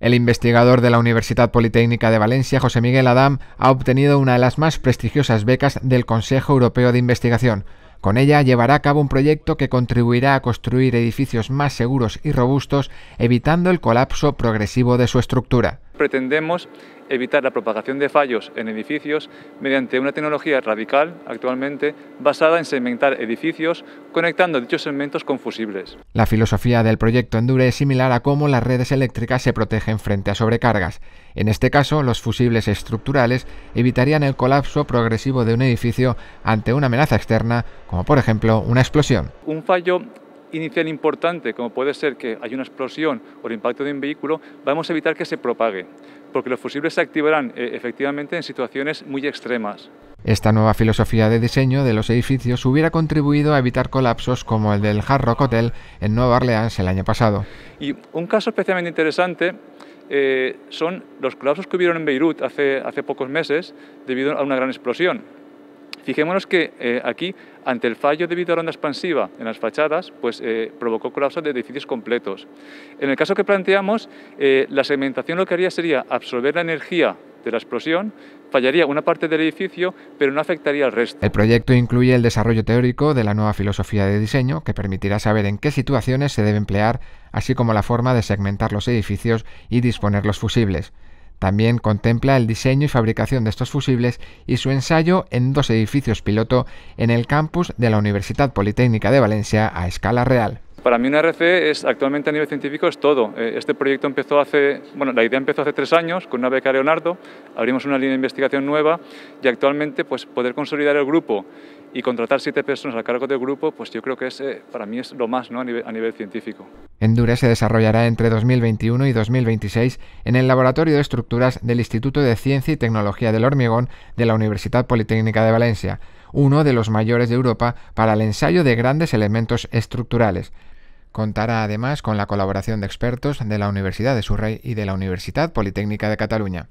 El investigador de la Universidad Politécnica de Valencia, José Miguel Adam, ha obtenido una de las más prestigiosas becas del Consejo Europeo de Investigación. Con ella llevará a cabo un proyecto que contribuirá a construir edificios más seguros y robustos, evitando el colapso progresivo de su estructura pretendemos evitar la propagación de fallos en edificios mediante una tecnología radical actualmente basada en segmentar edificios conectando dichos segmentos con fusibles. La filosofía del proyecto Endure es similar a cómo las redes eléctricas se protegen frente a sobrecargas. En este caso, los fusibles estructurales evitarían el colapso progresivo de un edificio ante una amenaza externa, como por ejemplo una explosión. Un fallo inicial importante, como puede ser que haya una explosión o el impacto de un vehículo, vamos a evitar que se propague, porque los fusibles se activarán eh, efectivamente en situaciones muy extremas. Esta nueva filosofía de diseño de los edificios hubiera contribuido a evitar colapsos como el del Hard Rock Hotel en Nueva Orleans el año pasado. Y un caso especialmente interesante eh, son los colapsos que hubieron en Beirut hace, hace pocos meses debido a una gran explosión. Fijémonos que eh, aquí, ante el fallo debido a la onda expansiva en las fachadas, pues eh, provocó colapsos de edificios completos. En el caso que planteamos, eh, la segmentación lo que haría sería absorber la energía de la explosión, fallaría una parte del edificio, pero no afectaría al resto. El proyecto incluye el desarrollo teórico de la nueva filosofía de diseño, que permitirá saber en qué situaciones se debe emplear, así como la forma de segmentar los edificios y disponer los fusibles. También contempla el diseño y fabricación de estos fusibles y su ensayo en dos edificios piloto en el campus de la Universidad Politécnica de Valencia a escala real. Para mí una RC es actualmente a nivel científico es todo. Eh, este proyecto empezó hace, bueno, la idea empezó hace tres años con una beca Leonardo, abrimos una línea de investigación nueva y actualmente pues poder consolidar el grupo y contratar siete personas a cargo del grupo, pues yo creo que ese, para mí es lo más ¿no? a, nivel, a nivel científico. Endure se desarrollará entre 2021 y 2026 en el Laboratorio de Estructuras del Instituto de Ciencia y Tecnología del Hormigón de la Universidad Politécnica de Valencia, uno de los mayores de Europa para el ensayo de grandes elementos estructurales. Contará además con la colaboración de expertos de la Universidad de Surrey y de la Universidad Politécnica de Cataluña.